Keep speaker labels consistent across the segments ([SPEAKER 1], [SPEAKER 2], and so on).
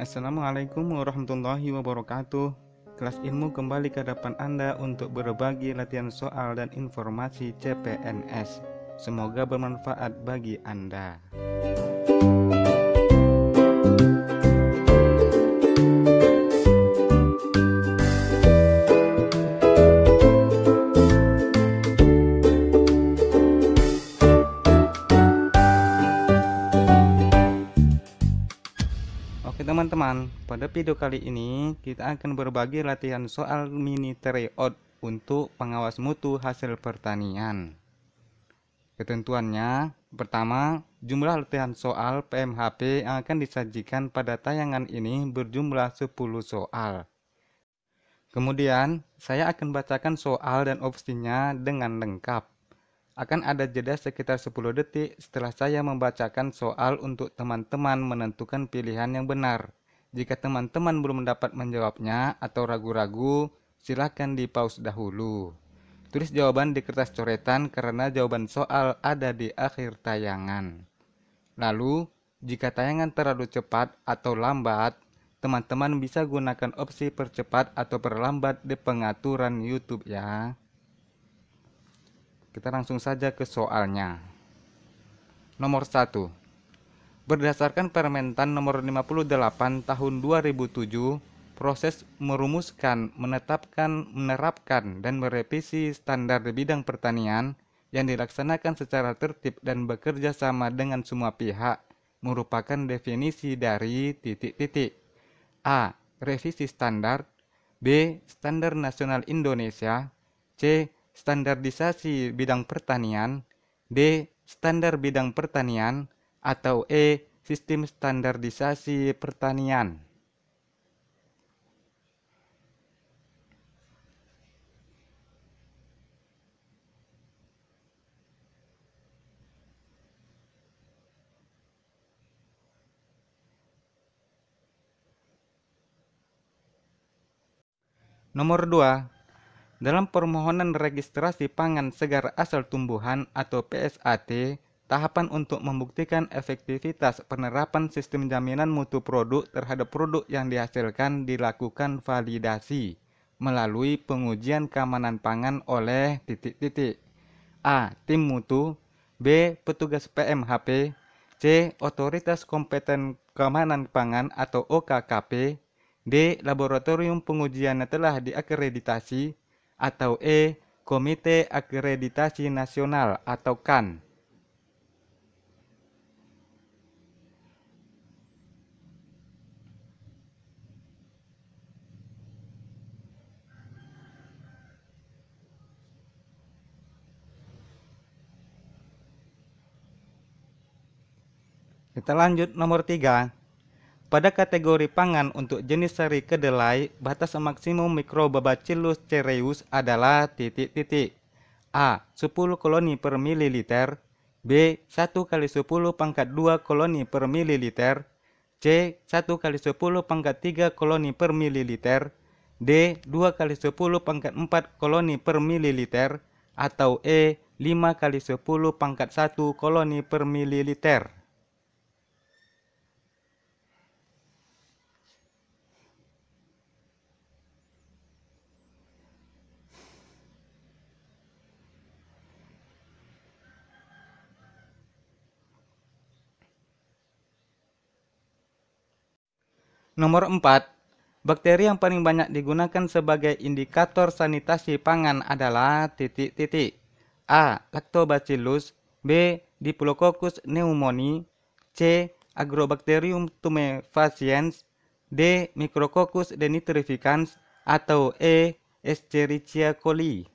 [SPEAKER 1] Assalamualaikum warahmatullahi wabarakatuh. Kelas ilmu kembali ke depan Anda untuk berbagi latihan soal dan informasi CPNS. Semoga bermanfaat bagi Anda. teman-teman, pada video kali ini kita akan berbagi latihan soal mini tryout untuk pengawas mutu hasil pertanian. Ketentuannya, pertama, jumlah latihan soal PMHP yang akan disajikan pada tayangan ini berjumlah 10 soal. Kemudian, saya akan bacakan soal dan opsinya dengan lengkap. Akan ada jeda sekitar 10 detik setelah saya membacakan soal untuk teman-teman menentukan pilihan yang benar. Jika teman-teman belum dapat menjawabnya atau ragu-ragu, silahkan di pause dahulu. Tulis jawaban di kertas coretan karena jawaban soal ada di akhir tayangan. Lalu, jika tayangan terlalu cepat atau lambat, teman-teman bisa gunakan opsi percepat atau perlambat di pengaturan YouTube ya. Kita langsung saja ke soalnya. Nomor 1. Berdasarkan Permentan Nomor 58 Tahun 2007, proses merumuskan, menetapkan, menerapkan, dan merevisi standar di bidang pertanian yang dilaksanakan secara tertib dan bekerja sama dengan semua pihak merupakan definisi dari titik-titik. A. Revisi standar B. Standar Nasional Indonesia C. Standardisasi Bidang Pertanian D. Standar Bidang Pertanian atau E. Sistem standardisasi pertanian. Nomor 2. Dalam permohonan registrasi pangan segar asal tumbuhan atau PSAT, tahapan untuk membuktikan efektivitas penerapan sistem jaminan mutu produk terhadap produk yang dihasilkan dilakukan validasi melalui pengujian keamanan pangan oleh titik-titik. A. Tim mutu B. Petugas PMHP C. Otoritas Kompeten Keamanan Pangan atau OKKP D. Laboratorium pengujiannya telah diakreditasi atau E. Komite Akreditasi Nasional atau KAN Kita lanjut nomor 3. Pada kategori pangan untuk jenis seri kedelai, batas maksimum Bacillus cereus adalah titik-titik. A. 10 koloni per mililiter B. 1 kali 10 pangkat 2 koloni per mililiter C. 1 kali 10 pangkat 3 koloni per mililiter D. 2 kali 10 pangkat 4 koloni per mililiter atau E. 5 kali 10 pangkat 1 koloni per mililiter Nomor 4. Bakteri yang paling banyak digunakan sebagai indikator sanitasi pangan adalah titik-titik. A. Lactobacillus B. Diplococcus pneumoniae C. Agrobacterium tumefaciens D. Micrococcus denitrificans atau E. Escherichia coli.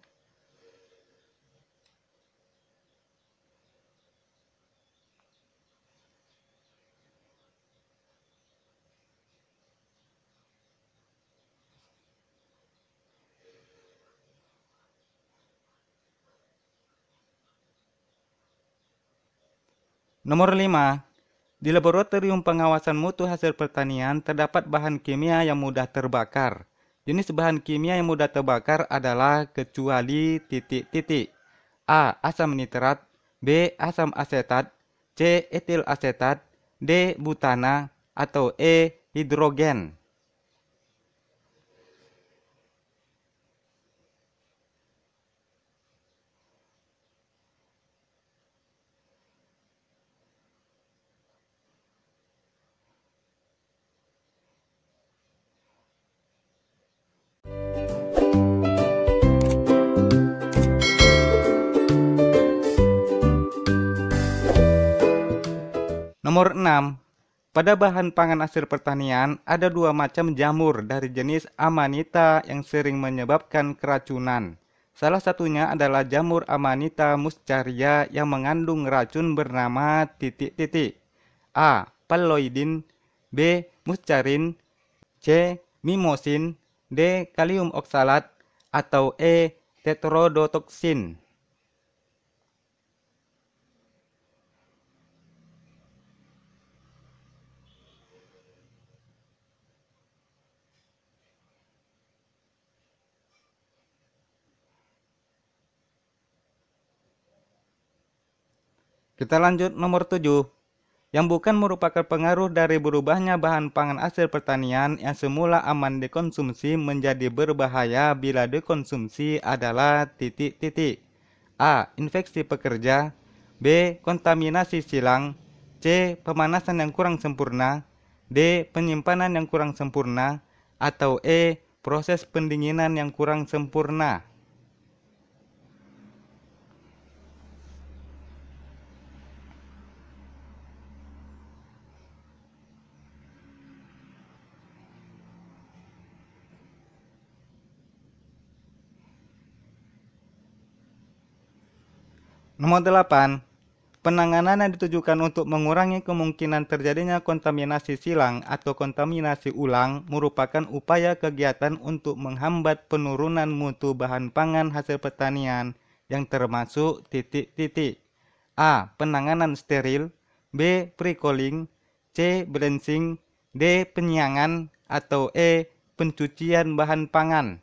[SPEAKER 1] Nomor 5. Di laboratorium pengawasan mutu hasil pertanian terdapat bahan kimia yang mudah terbakar. Jenis bahan kimia yang mudah terbakar adalah kecuali titik-titik. A. Asam nitrat B. Asam asetat C. Etil asetat D. Butana atau E. Hidrogen. Nomor 6. Pada bahan pangan hasil pertanian, ada dua macam jamur dari jenis amanita yang sering menyebabkan keracunan. Salah satunya adalah jamur amanita muscaria yang mengandung racun bernama titik-titik. A. Palloidin B. Muscarin C. Mimosin D. Kalium oksalat atau E. Tetrodotoksin. Kita lanjut nomor 7, yang bukan merupakan pengaruh dari berubahnya bahan pangan hasil pertanian yang semula aman dikonsumsi menjadi berbahaya bila dikonsumsi adalah titik-titik. A. Infeksi pekerja B. Kontaminasi silang C. Pemanasan yang kurang sempurna D. Penyimpanan yang kurang sempurna atau E. Proses pendinginan yang kurang sempurna. Nomor 8. Penanganan yang ditujukan untuk mengurangi kemungkinan terjadinya kontaminasi silang atau kontaminasi ulang merupakan upaya kegiatan untuk menghambat penurunan mutu bahan pangan hasil pertanian yang termasuk titik-titik. A. Penanganan steril B. Pre-calling C. Balancing D. Penyiangan atau E. Pencucian bahan pangan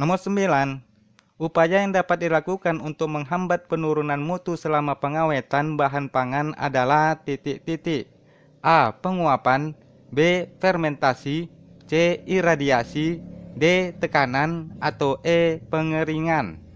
[SPEAKER 1] Nomor 9. Upaya yang dapat dilakukan untuk menghambat penurunan mutu selama pengawetan bahan pangan adalah titik-titik. A. Penguapan B. Fermentasi C. Iradiasi D. Tekanan atau E. Pengeringan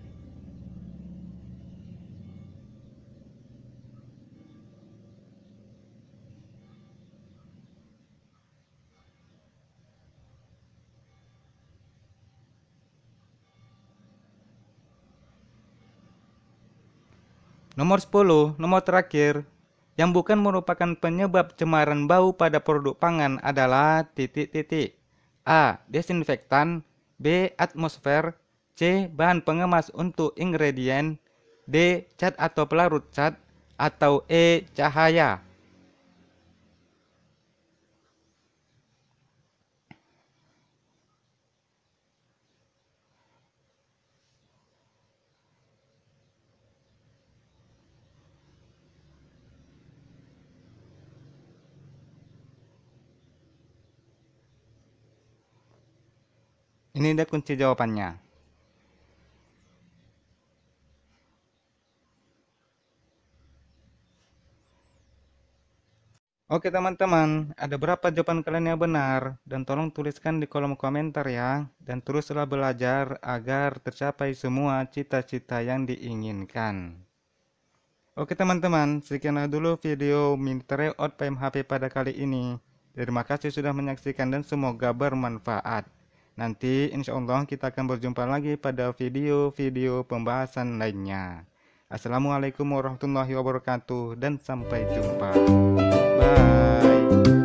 [SPEAKER 1] Nomor 10, nomor terakhir, yang bukan merupakan penyebab cemaran bau pada produk pangan adalah titik-titik. A. Desinfektan B. Atmosfer C. Bahan pengemas untuk ingredient D. Cat atau pelarut cat atau E. Cahaya Ini dia kunci jawabannya. Oke teman-teman, ada berapa jawaban kalian yang benar? Dan tolong tuliskan di kolom komentar ya. Dan teruslah belajar agar tercapai semua cita-cita yang diinginkan. Oke teman-teman, sekianlah dulu video Mintre Out PMHP pada kali ini. Terima kasih sudah menyaksikan dan semoga bermanfaat. Nanti insya Allah kita akan berjumpa lagi pada video-video pembahasan lainnya. Assalamualaikum warahmatullahi wabarakatuh dan sampai jumpa. Bye.